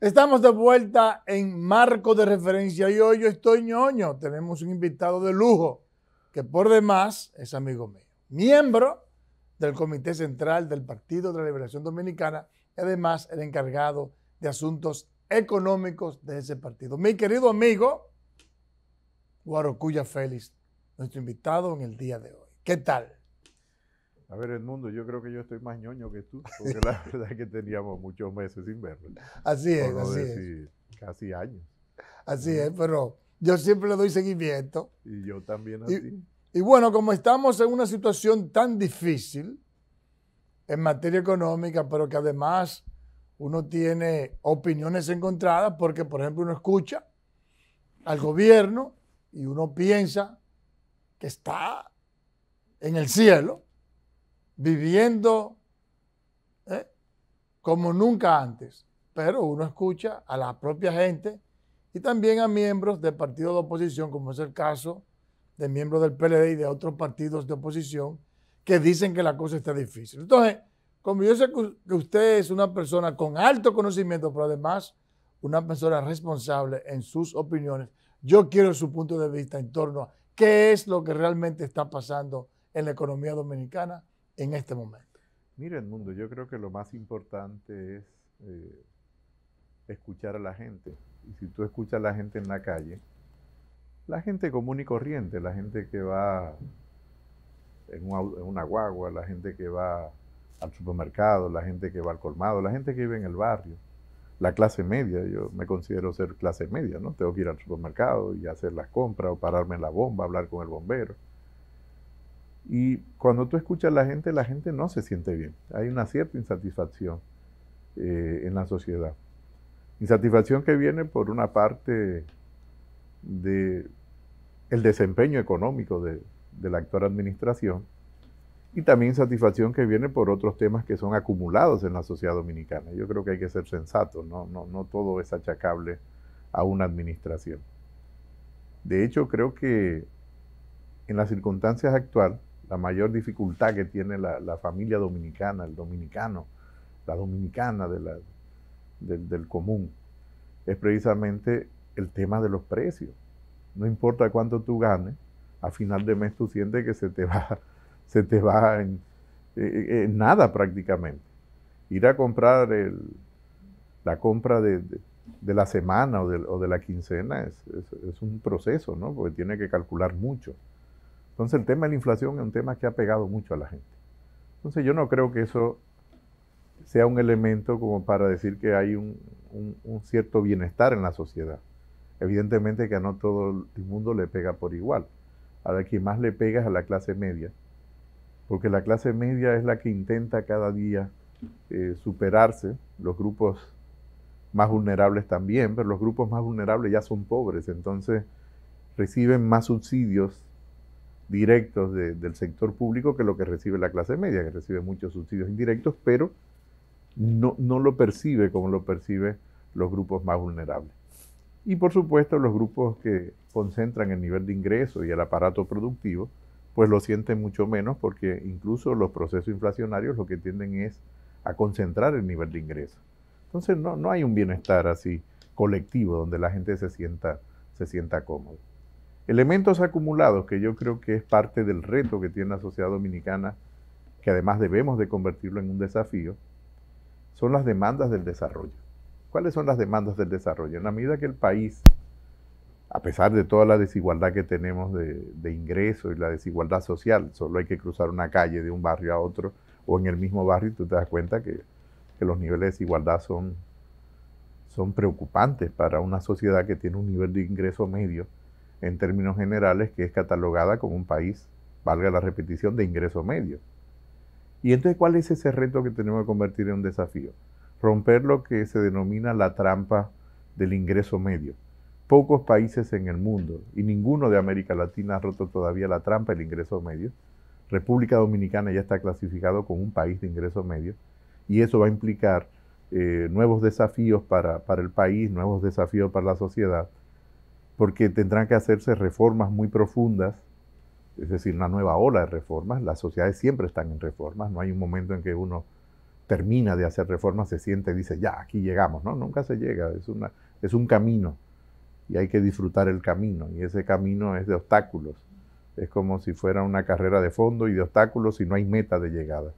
Estamos de vuelta en Marco de Referencia y hoy yo estoy ñoño. Tenemos un invitado de lujo que por demás es amigo mío, miembro del Comité Central del Partido de la Liberación Dominicana y además el encargado de asuntos económicos de ese partido. Mi querido amigo Guarocuya Félix, nuestro invitado en el día de hoy. ¿Qué tal? A ver, Edmundo, yo creo que yo estoy más ñoño que tú, porque la verdad es que teníamos muchos meses sin verlo. Así es, así es. Casi años. Así es, pero yo siempre le doy seguimiento. Y yo también así. Y bueno, como estamos en una situación tan difícil en materia económica, pero que además uno tiene opiniones encontradas, porque por ejemplo uno escucha al gobierno y uno piensa que está en el cielo viviendo ¿eh? como nunca antes. Pero uno escucha a la propia gente y también a miembros del partido de oposición, como es el caso de miembros del PLD y de otros partidos de oposición, que dicen que la cosa está difícil. Entonces, como yo sé que usted es una persona con alto conocimiento, pero además una persona responsable en sus opiniones, yo quiero su punto de vista en torno a qué es lo que realmente está pasando en la economía dominicana en este momento? Mira, mundo, yo creo que lo más importante es eh, escuchar a la gente. Y si tú escuchas a la gente en la calle, la gente común y corriente, la gente que va en, un, en una guagua, la gente que va al supermercado, la gente que va al colmado, la gente que vive en el barrio, la clase media, yo me considero ser clase media, ¿no? Tengo que ir al supermercado y hacer las compras o pararme en la bomba, hablar con el bombero. Y cuando tú escuchas a la gente, la gente no se siente bien. Hay una cierta insatisfacción eh, en la sociedad. Insatisfacción que viene por una parte de el desempeño económico de, de la actual administración y también insatisfacción que viene por otros temas que son acumulados en la sociedad dominicana. Yo creo que hay que ser sensato, no, no, no todo es achacable a una administración. De hecho, creo que en las circunstancias actuales, la mayor dificultad que tiene la, familia dominicana, el dominicano, la dominicana del, del común, es precisamente el tema de los precios. No importa cuánto tú ganes, a final de mes tú sientes que se te va, se te va eh, eh, en, nada prácticamente. Ir a comprar la compra de, la semana o de, la quincena es, es un proceso, ¿no? Porque tiene que calcular mucho. Entonces el tema de la inflación es un tema que ha pegado mucho a la gente. Entonces yo no creo que eso sea un elemento como para decir que hay un, cierto bienestar en la sociedad. Evidentemente que a no todo el mundo le pega por igual. A la que más le pega es a la clase media, porque la clase media es la que intenta cada día eh, superarse, los grupos más vulnerables también, pero los grupos más vulnerables ya son pobres, entonces reciben más subsidios directos del sector público que lo que recibe la clase media, que recibe muchos subsidios indirectos, pero no, lo percibe como lo perciben los grupos más vulnerables. Y por supuesto los grupos que concentran el nivel de ingreso y el aparato productivo, pues lo sienten mucho menos porque incluso los procesos inflacionarios lo que tienden es a concentrar el nivel de ingreso. Entonces no, no hay un bienestar así colectivo donde la gente se sienta, se sienta cómodo. Elementos acumulados que yo creo que es parte del reto que tiene la sociedad dominicana, que además debemos de convertirlo en un desafío, son las demandas del desarrollo. ¿Cuáles son las demandas del desarrollo? En la medida que el país, a pesar de toda la desigualdad que tenemos de, ingreso y la desigualdad social, solo hay que cruzar una calle de un barrio a otro o en el mismo barrio tú te das cuenta que, los niveles de desigualdad son, son preocupantes para una sociedad que tiene un nivel de ingreso medio en términos generales, que es catalogada como un país, valga la repetición, de ingreso medio. Y entonces, ¿cuál es ese reto que tenemos que convertir en un desafío? Romper lo que se denomina la trampa del ingreso medio. Pocos países en el mundo, y ninguno de América Latina ha roto todavía la trampa del ingreso medio. República Dominicana ya está clasificado como un país de ingreso medio, y eso va a implicar eh, nuevos desafíos para el país, nuevos desafíos para la sociedad, porque tendrán que hacerse reformas muy profundas, es decir, una nueva ola de reformas. Las sociedades siempre están en reformas, no hay un momento en que uno termina de hacer reformas, se siente y dice, ya, aquí llegamos, ¿no? Nunca se llega, es, una, es un camino y hay que disfrutar el camino y ese camino es de obstáculos. Es como si fuera una carrera de fondo y de obstáculos y no hay meta de llegada.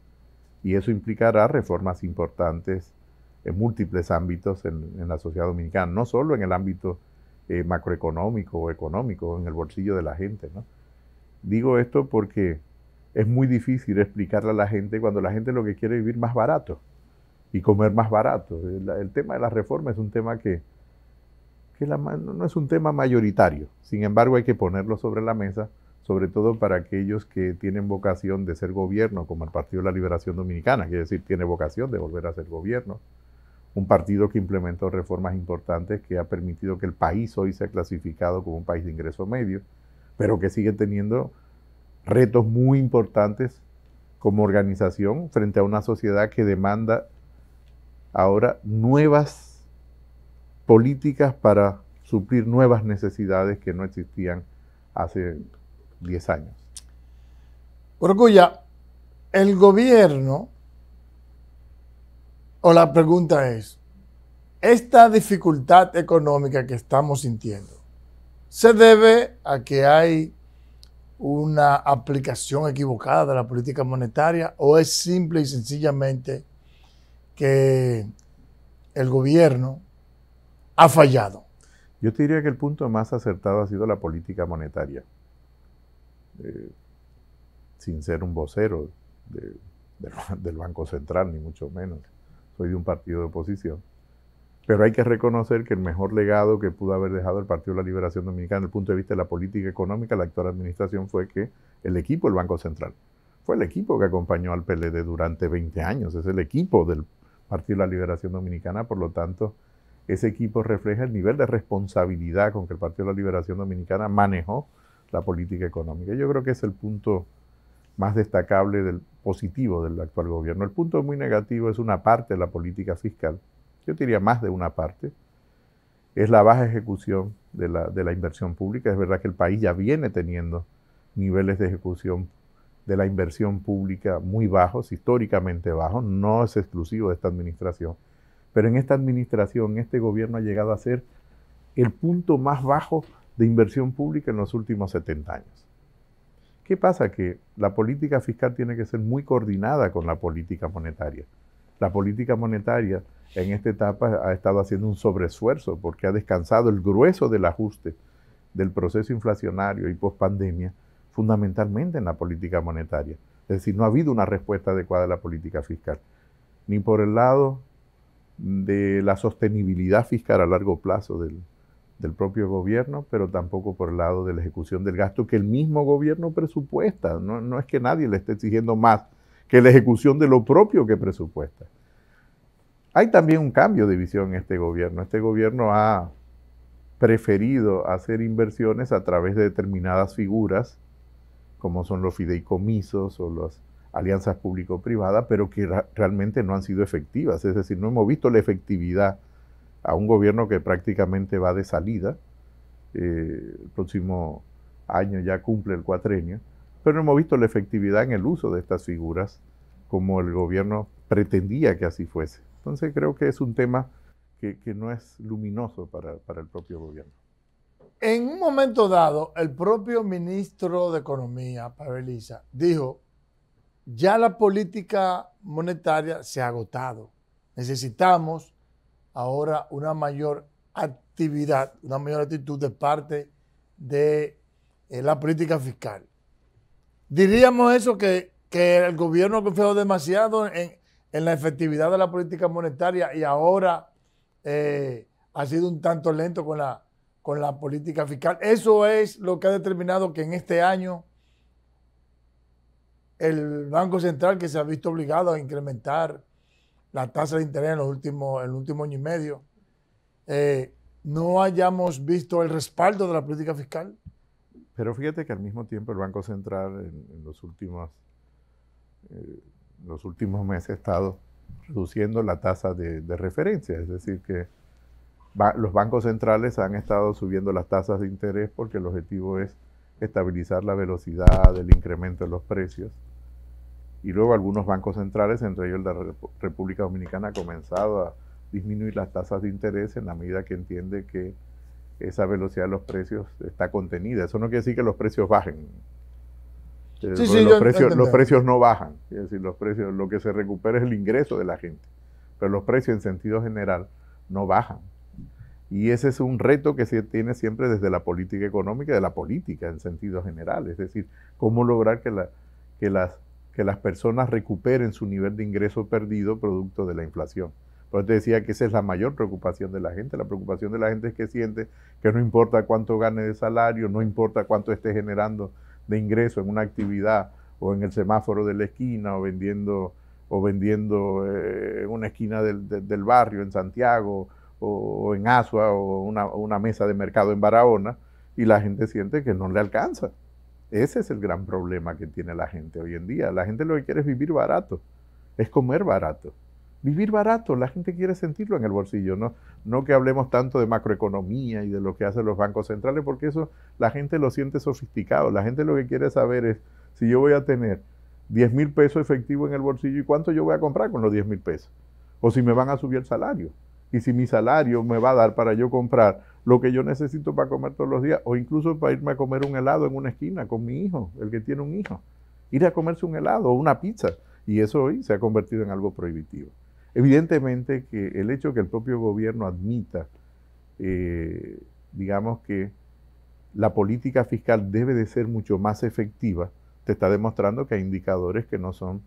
Y eso implicará reformas importantes en múltiples ámbitos en, en la sociedad dominicana, no solo en el ámbito eh, macroeconómico o económico en el bolsillo de la gente. ¿no? Digo esto porque es muy difícil explicarle a la gente cuando la gente lo que quiere es vivir más barato y comer más barato. El, tema de la reforma es un tema que, que no es un tema mayoritario. Sin embargo, hay que ponerlo sobre la mesa, sobre todo para aquellos que tienen vocación de ser gobierno, como el Partido de la Liberación Dominicana, que es decir, tiene vocación de volver a ser gobierno un partido que implementó reformas importantes que ha permitido que el país hoy sea clasificado como un país de ingreso medio, pero que sigue teniendo retos muy importantes como organización frente a una sociedad que demanda ahora nuevas políticas para suplir nuevas necesidades que no existían hace 10 años. Orgulla, el gobierno o la pregunta es, esta dificultad económica que estamos sintiendo, ¿se debe a que hay una aplicación equivocada de la política monetaria o es simple y sencillamente que el gobierno ha fallado? Yo te diría que el punto más acertado ha sido la política monetaria. Eh, sin ser un vocero del Banco Central, ni mucho menos soy de un partido de oposición. Pero hay que reconocer que el mejor legado que pudo haber dejado el Partido de la Liberación Dominicana desde el punto de vista de la política económica, la actual administración, fue que el equipo el Banco Central fue el equipo que acompañó al PLD durante 20 años, es el equipo del Partido de la Liberación Dominicana, por lo tanto, ese equipo refleja el nivel de responsabilidad con que el Partido de la Liberación Dominicana manejó la política económica. Yo creo que es el punto más destacable del positivo del actual gobierno. El punto muy negativo es una parte de la política fiscal, yo diría más de una parte, es la baja ejecución de la, de la inversión pública. Es verdad que el país ya viene teniendo niveles de ejecución de la inversión pública muy bajos, históricamente bajos, no es exclusivo de esta administración. Pero en esta administración, este gobierno ha llegado a ser el punto más bajo de inversión pública en los últimos 70 años. ¿Qué pasa? Que la política fiscal tiene que ser muy coordinada con la política monetaria. La política monetaria en esta etapa ha estado haciendo un sobreesfuerzo porque ha descansado el grueso del ajuste del proceso inflacionario y pospandemia fundamentalmente en la política monetaria. Es decir, no ha habido una respuesta adecuada a la política fiscal, ni por el lado de la sostenibilidad fiscal a largo plazo del, del propio gobierno, pero tampoco por el lado de la ejecución del gasto que el mismo gobierno presupuesta. No, es que nadie le esté exigiendo más que la ejecución de lo propio que presupuesta. Hay también un cambio de visión en este gobierno. Este gobierno ha preferido hacer inversiones a través de determinadas figuras, como son los fideicomisos o las alianzas público-privadas, pero que realmente no han sido efectivas. Es decir, no hemos visto la efectividad a un gobierno que prácticamente va de salida. Eh, el próximo año ya cumple el cuatrenio, pero no hemos visto la efectividad en el uso de estas figuras como el gobierno pretendía que así fuese. Entonces creo que es un tema que, no es luminoso para, para el propio gobierno. En un momento dado, el propio ministro de Economía, Pavel dijo, ya la política monetaria se ha agotado. Necesitamos ahora una mayor actividad, una mayor actitud de parte de eh, la política fiscal. Diríamos eso que, el gobierno ha confiado demasiado en, la efectividad de la política monetaria y ahora eh, ha sido un tanto lento con la, con la política fiscal. Eso es lo que ha determinado que en este año el Banco Central, que se ha visto obligado a incrementar la tasa de interés en, los últimos, el último año y medio, eh, no hayamos visto el respaldo de la política fiscal. Pero fíjate que al mismo tiempo el Banco Central en, los, últimos, eh, los últimos meses ha estado reduciendo la tasa de, referencia, es decir, que los bancos centrales han estado subiendo las tasas de interés porque el objetivo es estabilizar la velocidad del incremento de los precios y luego algunos bancos centrales, entre ellos la República Dominicana, ha comenzado a disminuir las tasas de interés en la medida que entiende que esa velocidad de los precios está contenida. Eso no quiere decir que los precios bajen. Eh, los, precios, no bajan. Es decir, los precios, lo que se recupera es el ingreso de la gente. Pero los precios en sentido general no bajan. Y ese es un reto que se tiene siempre desde la política económica de la política en sentido general. Es decir, cómo lograr que, la, que las que las personas recuperen su nivel de ingreso perdido producto de la inflación. Por eso te decía que esa es la mayor preocupación de la gente. La preocupación de la gente es que siente que no importa cuánto gane de salario, no importa cuánto esté generando de ingreso en una actividad o en el semáforo de la esquina o vendiendo o vendiendo eh, en una esquina del, barrio en Santiago o, en Asua o una, una mesa de mercado en Barahona y la gente siente que no le alcanza. Ese es el gran problema que tiene la gente hoy en día. La gente lo que quiere es vivir barato, es comer barato. Vivir barato, la gente quiere sentirlo en el bolsillo, no, que hablemos tanto de macroeconomía y de lo que hacen los bancos centrales, porque eso la gente lo siente sofisticado. La gente lo que quiere saber es si yo voy a tener 10 mil pesos efectivo en el bolsillo y cuánto yo voy a comprar con los 10 mil pesos. O si me van a subir el salario. Y si mi salario me va a dar para yo comprar lo que yo necesito para comer todos los días, o incluso para irme a comer un helado en una esquina con mi hijo, el que tiene un hijo. Ir a comerse un helado o una pizza. Y eso hoy se ha convertido en algo prohibitivo. Evidentemente que el hecho de que el propio gobierno admita, eh, digamos que la política fiscal debe de ser mucho más efectiva, te está demostrando que hay indicadores que no son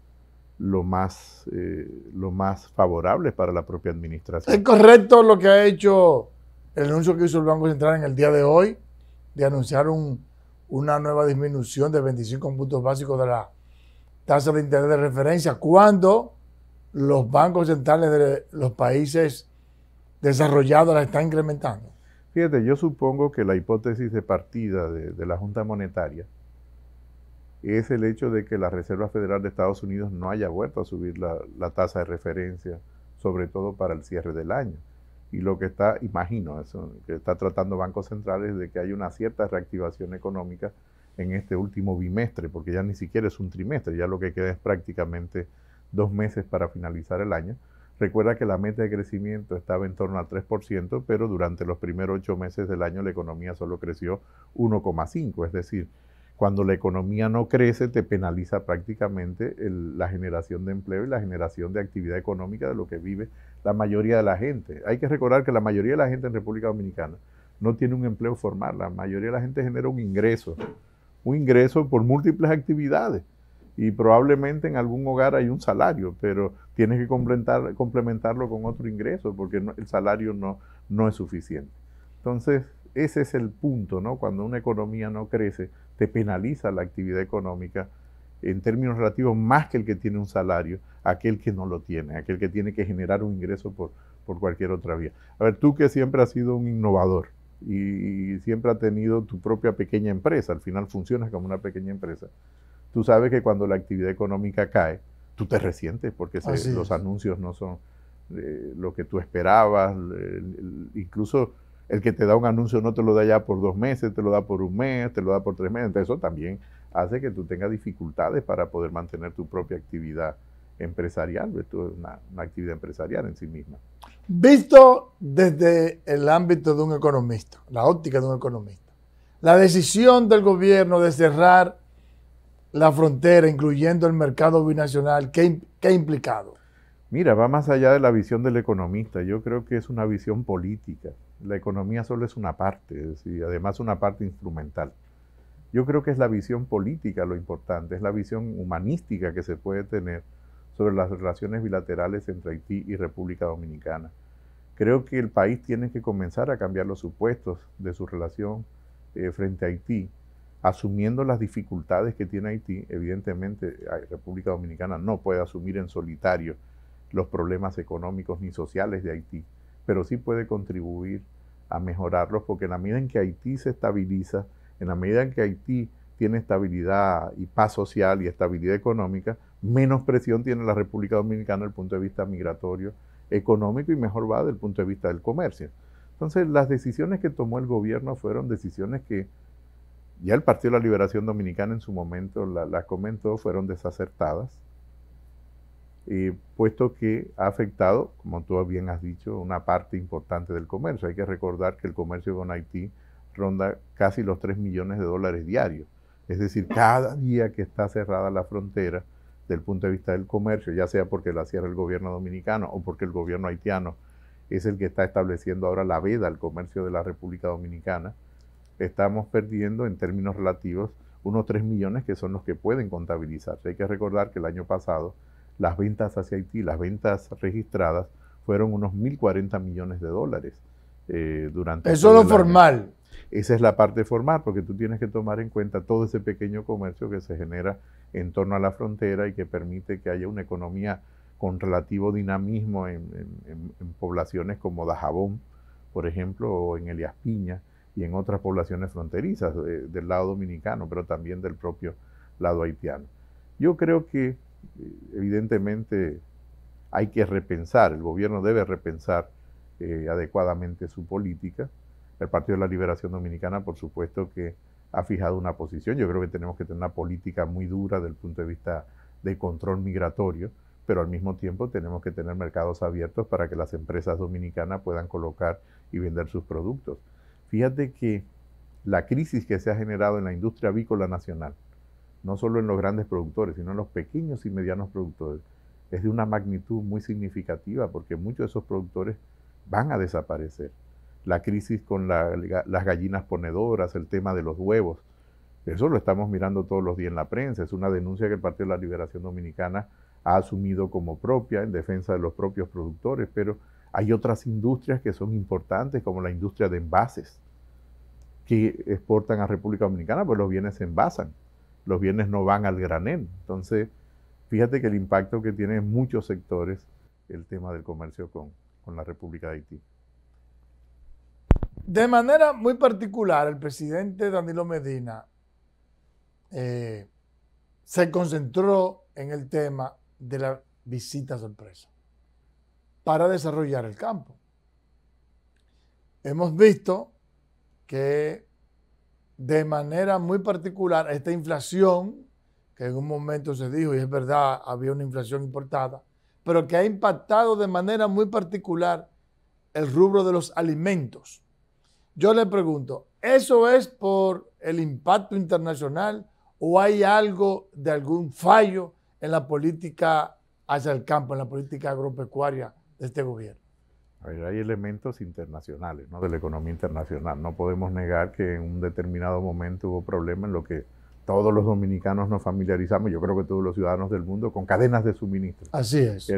lo más, eh, lo más favorables para la propia administración. Es correcto lo que ha hecho el anuncio que hizo el Banco Central en el día de hoy de anunciar una nueva disminución de 25 puntos básicos de la tasa de interés de referencia, cuando los bancos centrales de los países desarrollados la están incrementando. Fíjate, yo supongo que la hipótesis de partida de, la Junta Monetaria es el hecho de que la Reserva Federal de Estados Unidos no haya vuelto a subir la tasa de referencia, sobre todo para el cierre del año. Y lo que está, imagino, eso, que está tratando Banco Central es de que hay una cierta reactivación económica en este último bimestre, porque ya ni siquiera es un trimestre, ya lo que queda es prácticamente dos meses para finalizar el año. Recuerda que la meta de crecimiento estaba en torno al 3%, pero durante los primeros ocho meses del año la economía solo creció 1,5%, es decir, cuando la economía no crece, te penaliza prácticamente la generación de empleo y la generación de actividad económica de lo que vive la mayoría de la gente. Hay que recordar que la mayoría de la gente en República Dominicana no tiene un empleo formal, la mayoría de la gente genera un ingreso, un ingreso por múltiples actividades y probablemente en algún hogar hay un salario, pero tienes que complementarlo con otro ingreso porque el salario no, no es suficiente. Entonces, ese es el punto, ¿no? Cuando una economía no crece, te penaliza la actividad económica en términos relativos más que el que tiene un salario, aquel que no lo tiene, aquel que tiene que generar un ingreso por, por cualquier otra vía. A ver, tú que siempre has sido un innovador y, siempre has tenido tu propia pequeña empresa, al final funcionas como una pequeña empresa, tú sabes que cuando la actividad económica cae, tú te resientes porque los anuncios no son eh, lo que tú esperabas, incluso el que te da un anuncio no te lo da ya por dos meses, te lo da por un mes, te lo da por tres meses. Entonces eso también hace que tú tengas dificultades para poder mantener tu propia actividad empresarial. Esto es una, actividad empresarial en sí misma. Visto desde el ámbito de un economista, la óptica de un economista, la decisión del gobierno de cerrar la frontera, incluyendo el mercado binacional, ¿qué, qué ha implicado? Mira, va más allá de la visión del economista. Yo creo que es una visión política la economía solo es una parte, además una parte instrumental. Yo creo que es la visión política lo importante, es la visión humanística que se puede tener sobre las relaciones bilaterales entre Haití y República Dominicana. Creo que el país tiene que comenzar a cambiar los supuestos de su relación eh, frente a Haití, asumiendo las dificultades que tiene Haití. Evidentemente, República Dominicana no puede asumir en solitario los problemas económicos ni sociales de Haití, pero sí puede contribuir a mejorarlos, porque en la medida en que Haití se estabiliza, en la medida en que Haití tiene estabilidad y paz social y estabilidad económica, menos presión tiene la República Dominicana desde el punto de vista migratorio, económico y mejor va desde el punto de vista del comercio. Entonces, las decisiones que tomó el gobierno fueron decisiones que ya el Partido de la Liberación Dominicana en su momento las comentó, fueron desacertadas puesto que ha afectado, como tú bien has dicho, una parte importante del comercio. Hay que recordar que el comercio con Haití ronda casi los 3 millones de dólares diarios. Es decir, cada día que está cerrada la frontera, del punto de vista del comercio, ya sea porque la cierra el gobierno dominicano o porque el gobierno haitiano es el que está estableciendo ahora la veda al comercio de la República Dominicana, estamos perdiendo en términos relativos unos 3 millones que son los que pueden contabilizarse. Hay que recordar que el año pasado las ventas hacia Haití, las ventas registradas, fueron unos 1.040 millones de dólares eh, durante... Eso es lo formal. Esa es la parte formal, porque tú tienes que tomar en cuenta todo ese pequeño comercio que se genera en torno a la frontera y que permite que haya una economía con relativo dinamismo en, poblaciones como Dajabón, por ejemplo, o en Elias Piña y en otras poblaciones fronterizas eh, del lado dominicano, pero también del propio lado haitiano. Yo creo que eh, evidentemente hay que repensar, el gobierno debe repensar eh, adecuadamente su política. El Partido de la Liberación Dominicana, por supuesto, que ha fijado una posición. Yo creo que tenemos que tener una política muy dura desde el punto de vista de control migratorio, pero al mismo tiempo tenemos que tener mercados abiertos para que las empresas dominicanas puedan colocar y vender sus productos. Fíjate que la crisis que se ha generado en la industria avícola nacional no solo en los grandes productores, sino en los pequeños y medianos productores, es de una magnitud muy significativa porque muchos de esos productores van a desaparecer. La crisis con las gallinas ponedoras, el tema de los huevos, eso lo estamos mirando todos los días en la prensa, es una denuncia que el Partido de la Liberación Dominicana ha asumido como propia en defensa de los propios productores, pero hay otras industrias que son importantes, como la industria de envases, que exportan a República Dominicana, pues los bienes se envasan los bienes no van al granel. Entonces, fíjate que el impacto que tiene en muchos sectores el tema del comercio con, la República de Haití. De manera muy particular, el presidente Danilo Medina eh, se concentró en el tema de la visita sorpresa para desarrollar el campo. Hemos visto que de manera muy particular esta inflación, que en un momento se dijo, y es verdad, había una inflación importada, pero que ha impactado de manera muy particular el rubro de los alimentos. Yo le pregunto, ¿eso es por el impacto internacional o hay algo de algún fallo en la política hacia el campo, en la política agropecuaria de este gobierno? hay elementos internacionales, ¿no? De la economía internacional. No podemos negar que en un determinado momento hubo problemas en lo que todos los dominicanos nos familiarizamos, yo creo que todos los ciudadanos del mundo, con cadenas de suministro. Así es.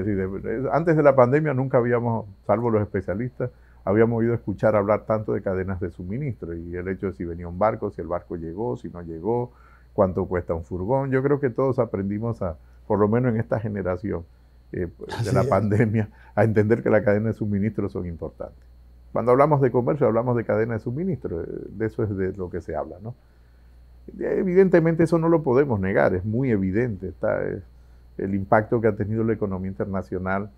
antes de la pandemia nunca habíamos, salvo los especialistas, habíamos oído escuchar hablar tanto de cadenas de suministro y el hecho de si venía un barco, si el barco llegó, si no llegó, cuánto cuesta un furgón. Yo creo que todos aprendimos a, por lo menos en esta generación, eh, ah, de la pandemia a entender que la cadena de suministro son importantes. Cuando hablamos de comercio, hablamos de cadena de suministro, eh, de eso es de lo que se habla, ¿no? Eh, evidentemente eso no lo podemos negar, es muy evidente está, el impacto que ha tenido la economía internacional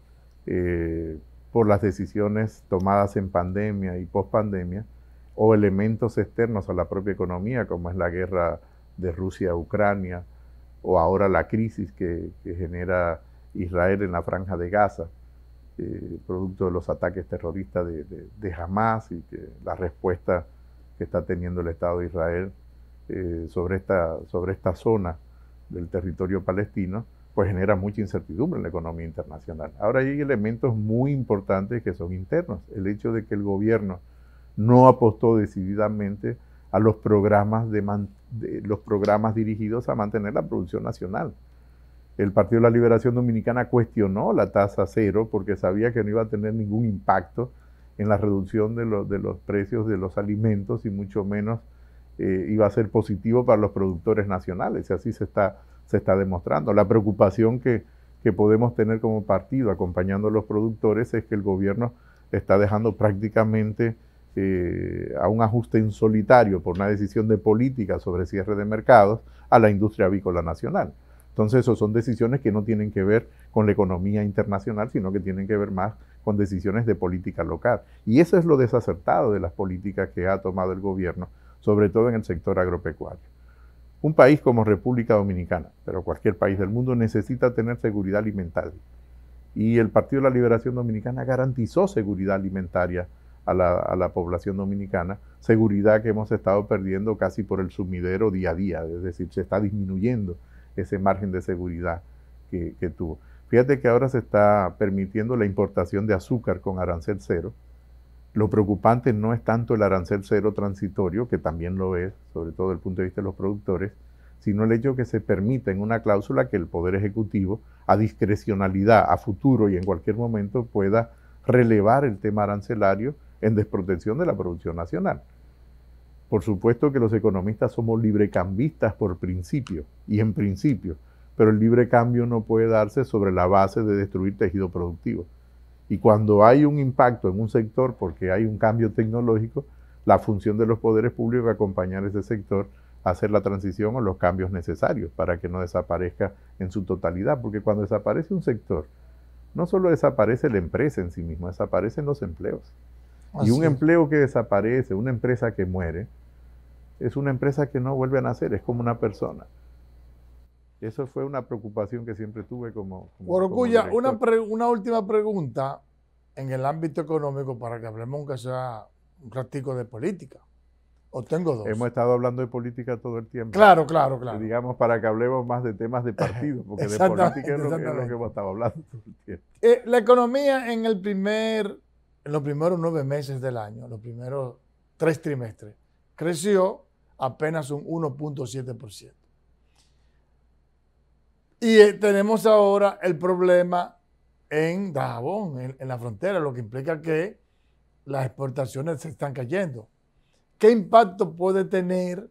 por las decisiones tomadas en pandemia y post-pandemia, o elementos externos a la propia economía, como es la guerra de Rusia Ucrania, o ahora la crisis que, que genera Israel en la franja de Gaza, eh, producto de los ataques terroristas de, de, Hamas y que la respuesta que está teniendo el Estado de Israel eh, sobre, esta, sobre esta zona del territorio palestino, pues genera mucha incertidumbre en la economía internacional. Ahora hay elementos muy importantes que son internos. El hecho de que el gobierno no apostó decididamente a los programas, de, los programas dirigidos a mantener la producción nacional el Partido de la Liberación Dominicana cuestionó la tasa cero porque sabía que no iba a tener ningún impacto en la reducción de, los precios de los alimentos y mucho menos eh, iba a ser positivo para los productores nacionales. Y así se está, se está demostrando. La preocupación que, que podemos tener como partido acompañando a los productores es que el gobierno está dejando prácticamente eh, a un ajuste en solitario por una decisión de política sobre cierre de mercados a la industria avícola nacional. Entonces, eso son decisiones que no tienen que ver con la economía internacional, sino que tienen que ver más con decisiones de política local. Y eso es lo desacertado de las políticas que ha tomado el gobierno, sobre todo en el sector agropecuario. Un país como República Dominicana, pero cualquier país del mundo, necesita tener seguridad alimentaria. Y el Partido de la Liberación Dominicana garantizó seguridad alimentaria a la, a la, población dominicana, seguridad que hemos estado perdiendo casi por el sumidero día a día, es decir, se está disminuyendo ese margen de seguridad que, tuvo. Fíjate que ahora se está permitiendo la importación de azúcar con arancel cero. Lo preocupante no es tanto el arancel cero transitorio, que también lo es, sobre todo desde el punto de vista de los productores, sino el hecho que se permita en una cláusula que el Poder Ejecutivo, a discrecionalidad, a futuro y en cualquier momento, pueda relevar el tema arancelario en desprotección de la producción nacional. Por supuesto que los economistas somos librecambistas por principio y en principio, pero el libre cambio no puede darse sobre la base de destruir tejido productivo. Y cuando hay un impacto en un sector porque hay un cambio tecnológico, la función de los poderes públicos es acompañar ese sector a hacer la transición o los cambios necesarios para que no desaparezca en su totalidad, porque cuando desaparece un sector, no solo desaparece la empresa en sí misma, desaparecen los empleos. Y un empleo que desaparece, una empresa que muere, es una empresa que no vuelve a nacer, es como una persona. Eso fue una preocupación que siempre tuve como... como, una, última pregunta en el ámbito económico para que hablemos sea un ratico de política. O tengo dos. Hemos estado hablando de política todo el tiempo. Claro, claro, claro. Digamos para que hablemos más de temas de partido, porque de política es lo, que, que hemos estado hablando todo el tiempo. Eh, la economía en el primer en los primeros nueve meses del año, los primeros tres trimestres, creció apenas un 1.7%. Y eh, tenemos ahora el problema en Dajabón, en, la frontera, lo que implica que las exportaciones se están cayendo. ¿Qué impacto puede tener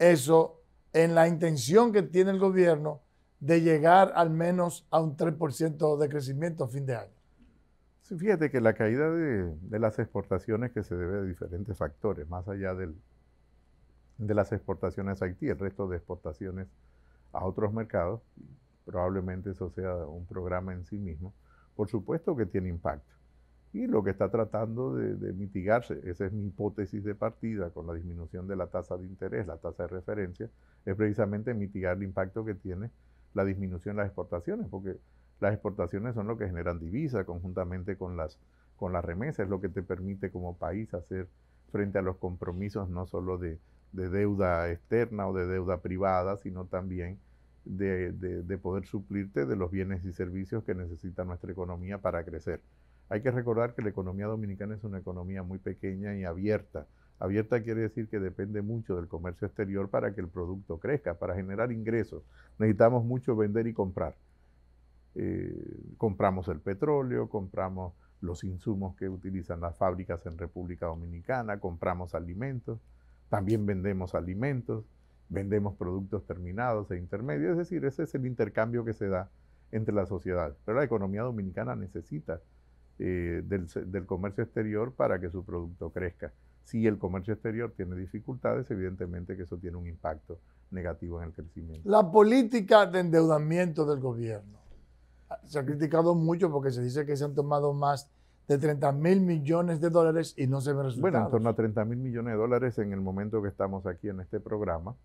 eso en la intención que tiene el gobierno de llegar al menos a un 3% de crecimiento a fin de año? fíjate que la caída de, las exportaciones que se debe a diferentes factores, más allá de las exportaciones a Haití, el resto de exportaciones a otros mercados, probablemente eso sea un programa en sí mismo, por supuesto que tiene impacto. Y lo que está tratando de, de, mitigarse, esa es mi hipótesis de partida con la disminución de la tasa de interés, la tasa de referencia, es precisamente mitigar el impacto que tiene la disminución de las exportaciones, porque las exportaciones son lo que generan divisas conjuntamente con las, con las remesas, es lo que te permite como país hacer frente a los compromisos no solo de, deuda externa o de deuda privada, sino también de, poder suplirte de los bienes y servicios que necesita nuestra economía para crecer. Hay que recordar que la economía dominicana es una economía muy pequeña y abierta. Abierta quiere decir que depende mucho del comercio exterior para que el producto crezca, para generar ingresos. Necesitamos mucho vender y comprar. Eh, compramos el petróleo, compramos los insumos que utilizan las fábricas en República Dominicana, compramos alimentos, también vendemos alimentos, vendemos productos terminados e intermedios, es decir, ese es el intercambio que se da entre la sociedad, Pero la economía dominicana necesita eh, del comercio exterior para que su producto crezca. Si el comercio exterior tiene dificultades, evidentemente que eso tiene un impacto negativo en el crecimiento. La política de endeudamiento del gobierno se ha criticado mucho porque se dice que se han tomado más de 30 mil millones de dólares y no se ven resultados. Bueno, en torno a 30 mil millones de dólares en el momento que estamos aquí en este programa.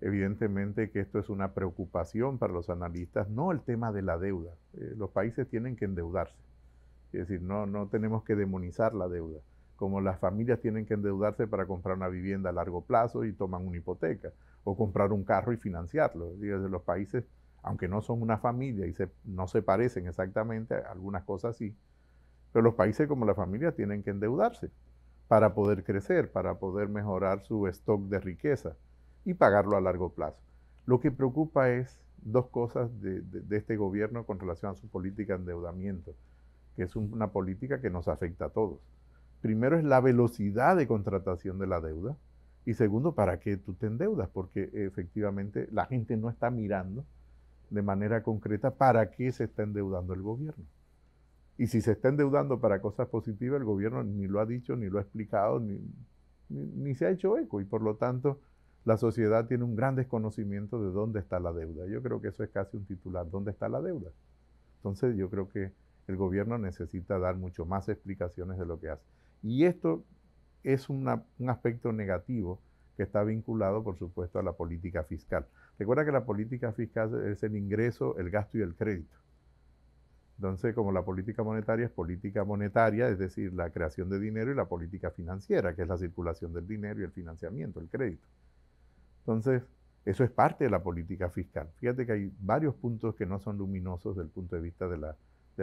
Evidentemente que esto es una preocupación para los analistas, no el tema de la deuda. Eh, los países tienen que endeudarse. Es decir, no, no tenemos que demonizar la deuda, como las familias tienen que endeudarse para comprar una vivienda a largo plazo y toman una hipoteca, o comprar un carro y financiarlo. Es decir, los países aunque no son una familia y no se parecen exactamente, algunas cosas sí, pero los países como la familia tienen que endeudarse para poder crecer, para poder mejorar su stock de riqueza y pagarlo a largo plazo. Lo que preocupa es dos cosas de, este gobierno con relación a su política de endeudamiento, que es una política que nos afecta a todos. Primero es la velocidad de contratación de la deuda y segundo, para qué tú te endeudas, porque efectivamente la gente no está mirando de manera concreta para qué se está endeudando el gobierno. Y si se está endeudando para cosas positivas, el gobierno ni lo ha dicho, ni lo ha explicado, ni, se ha hecho eco. Y por lo tanto, la sociedad tiene un gran desconocimiento de dónde está la deuda. Yo creo que eso es casi un titular, ¿dónde está la deuda? Entonces yo creo que el gobierno necesita dar mucho más explicaciones de lo que hace. Y esto es un aspecto negativo que está vinculado, por supuesto, a la política fiscal. Recuerda que la política fiscal es el ingreso, el gasto y el crédito. Entonces, como la política monetaria es política monetaria, es decir, la creación de dinero y la política financiera, que es la circulación del dinero y el financiamiento, el crédito. Entonces, eso es parte de la política fiscal. Fíjate que hay varios puntos que no son luminosos desde el punto de vista de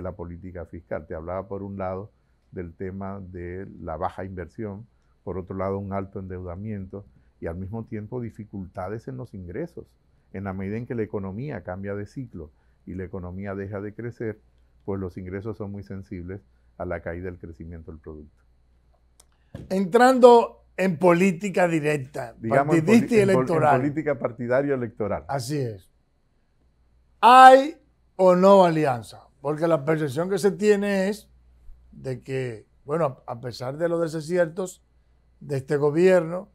la, política fiscal. Te hablaba, por un lado, del tema de la baja inversión, por otro lado, un alto endeudamiento, y al mismo tiempo dificultades en los ingresos. En la medida en que la economía cambia de ciclo y la economía deja de crecer, pues los ingresos son muy sensibles a la caída del crecimiento del producto. Entrando en política directa, partidista y electoral. política partidaria electoral. Así es. ¿Hay o no alianza? Porque la percepción que se tiene es de que, bueno, a pesar de los desaciertos de este gobierno,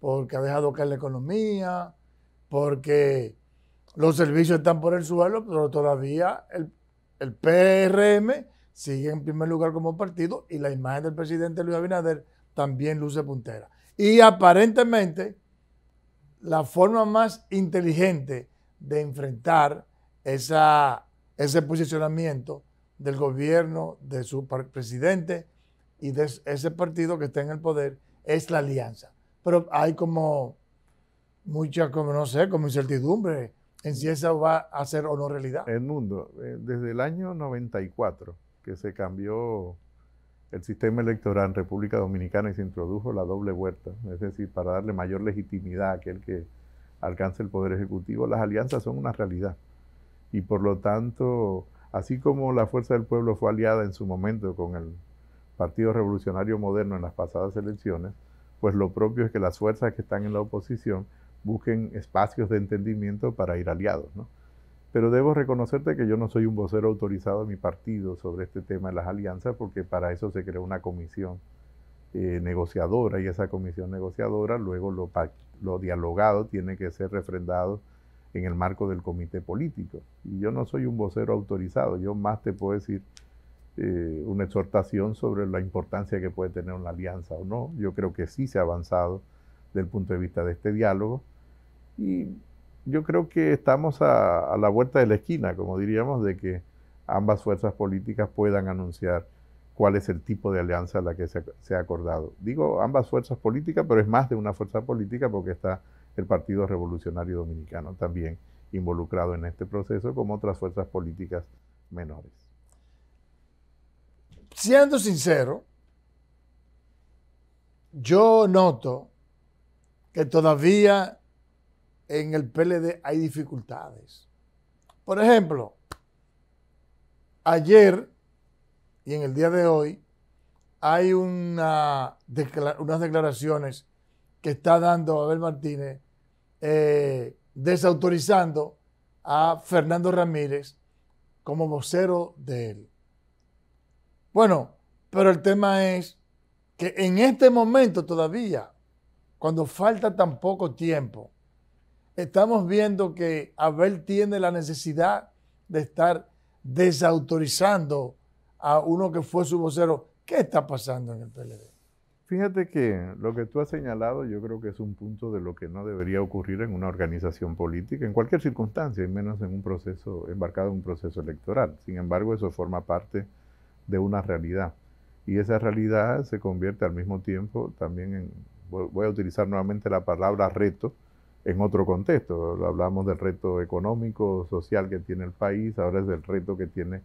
porque ha dejado caer la economía, porque los servicios están por el suelo, pero todavía el, el PRM sigue en primer lugar como partido y la imagen del presidente Luis Abinader también luce puntera. Y aparentemente la forma más inteligente de enfrentar esa, ese posicionamiento del gobierno, de su presidente y de ese partido que está en el poder es la alianza pero hay como mucha, como no sé, como incertidumbre en si eso va a ser o no realidad. El mundo, eh, desde el año 94 que se cambió el sistema electoral en República Dominicana y se introdujo la doble vuelta, es decir, para darle mayor legitimidad a aquel que alcance el poder ejecutivo, las alianzas son una realidad. Y por lo tanto, así como la Fuerza del Pueblo fue aliada en su momento con el Partido Revolucionario Moderno en las pasadas elecciones, pues lo propio es que las fuerzas que están en la oposición busquen espacios de entendimiento para ir aliados. Pero debo reconocerte que yo no soy un vocero autorizado de mi partido sobre este tema de las alianzas, porque para eso se creó una comisión eh, negociadora y esa comisión negociadora luego lo, lo dialogado tiene que ser refrendado en el marco del comité político. Y yo no soy un vocero autorizado, yo más te puedo decir eh, una exhortación sobre la importancia que puede tener una alianza o no. Yo creo que sí se ha avanzado desde el punto de vista de este diálogo y yo creo que estamos a, la vuelta de la esquina, como diríamos, de que ambas fuerzas políticas puedan anunciar cuál es el tipo de alianza a la que se ha acordado. Digo ambas fuerzas políticas, pero es más de una fuerza política porque está el Partido Revolucionario Dominicano también involucrado en este proceso, como otras fuerzas políticas menores siendo sincero, yo noto que todavía en el PLD hay dificultades. Por ejemplo, ayer y en el día de hoy hay unas declaraciones que está dando Abel Martínez eh, desautorizando a Fernando Ramírez como vocero de él. Bueno, pero el tema es que en este momento todavía, cuando falta tan poco tiempo, estamos viendo que Abel tiene la necesidad de estar desautorizando a uno que fue su vocero. ¿Qué está pasando en el PLD? Fíjate que lo que tú has señalado yo creo que es un punto de lo que no debería ocurrir en una organización política, en cualquier circunstancia, y menos en un proceso, embarcado en un proceso electoral. Sin embargo, eso forma parte de una realidad. Y esa realidad se convierte al mismo tiempo también en, voy a utilizar nuevamente la palabra reto en otro contexto. Hablamos del reto económico, social que tiene el país, ahora es del reto que tiene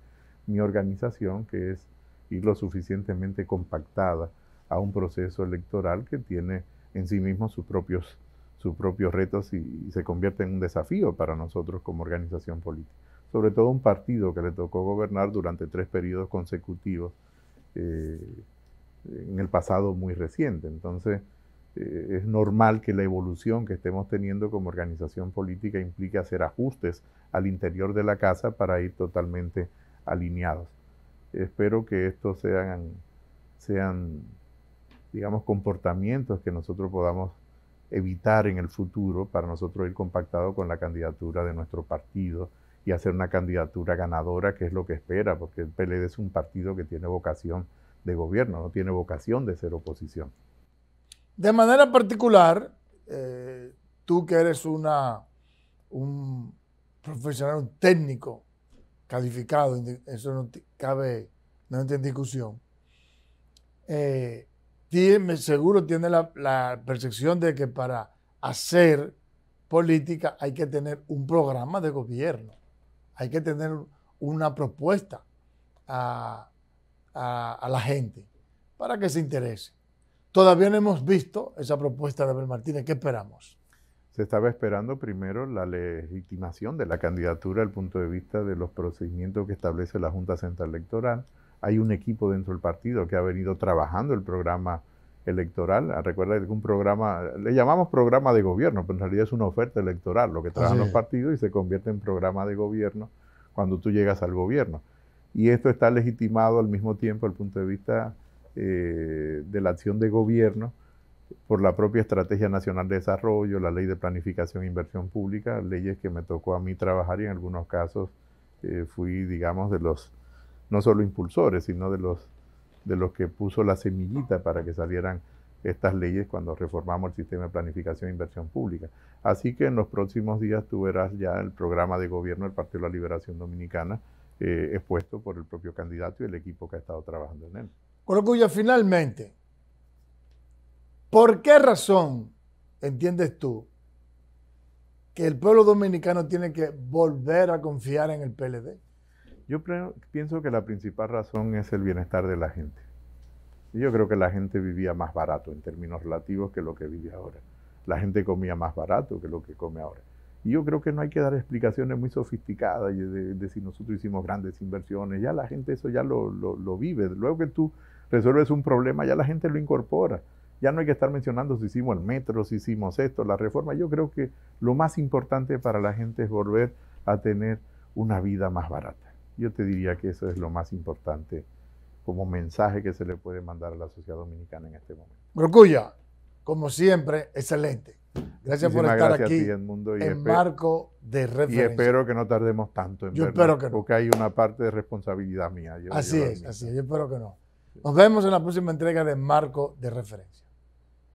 mi organización, que es ir lo suficientemente compactada a un proceso electoral que tiene en sí mismo sus propios, sus propios retos y se convierte en un desafío para nosotros como organización política sobre todo un partido que le tocó gobernar durante tres periodos consecutivos eh, en el pasado muy reciente. Entonces, eh, es normal que la evolución que estemos teniendo como organización política implique hacer ajustes al interior de la casa para ir totalmente alineados. Espero que estos sean, sean digamos, comportamientos que nosotros podamos evitar en el futuro para nosotros ir compactado con la candidatura de nuestro partido y hacer una candidatura ganadora, que es lo que espera, porque el PLD es un partido que tiene vocación de gobierno, no tiene vocación de ser oposición. De manera particular, eh, tú que eres una, un profesional, un técnico calificado, eso no cabe, no en discusión, eh, seguro tiene la percepción de que para hacer política hay que tener un programa de gobierno hay que tener una propuesta a, a, la gente para que se interese. Todavía no hemos visto esa propuesta de Abel Martínez. ¿Qué esperamos? Se estaba esperando primero la legitimación de la candidatura el punto de vista de los procedimientos que establece la Junta Central Electoral. Hay un equipo dentro del partido que ha venido trabajando el programa electoral. Ah, recuerda que un programa, le llamamos programa de gobierno, pero en realidad es una oferta electoral, lo que traen los partidos y se convierte en programa de gobierno cuando tú llegas al gobierno. Y esto está legitimado al mismo tiempo, al punto de vista eh, de la acción de gobierno, por la propia Estrategia Nacional de Desarrollo, la Ley de Planificación e Inversión Pública, leyes que me tocó a mí trabajar y en algunos casos eh, fui, digamos, de los no solo impulsores, sino de los de los que puso la semillita para que salieran estas leyes cuando reformamos el sistema de planificación e inversión pública. Así que en los próximos días tú verás ya el programa de gobierno del Partido de la Liberación Dominicana eh, expuesto por el propio candidato y el equipo que ha estado trabajando en él. Orgullo, finalmente, ¿por qué razón entiendes tú que el pueblo dominicano tiene que volver a confiar en el PLD? Yo pienso que la principal razón es el bienestar de la gente. yo creo que la gente vivía más barato en términos relativos que lo que vive ahora. La gente comía más barato que lo que come ahora. Y yo creo que no hay que dar explicaciones muy sofisticadas de, si nosotros hicimos grandes inversiones. Ya la gente eso ya lo, lo vive. Luego que tú resuelves un problema, ya la gente lo incorpora. Ya no hay que estar mencionando si hicimos el metro, si hicimos esto, la reforma. Yo creo que lo más importante para la gente es volver a tener una vida más barata. Yo te diría que eso es lo más importante como mensaje que se le puede mandar a la sociedad dominicana en este momento. Brocuya, como siempre, excelente. Gracias por estar aquí mundo, en marco de referencia. Y espero que no tardemos tanto en verlo, espero que no. Porque hay una parte de responsabilidad mía. así es, así es. Yo espero que no. Nos vemos en la próxima entrega de Marco de Referencia.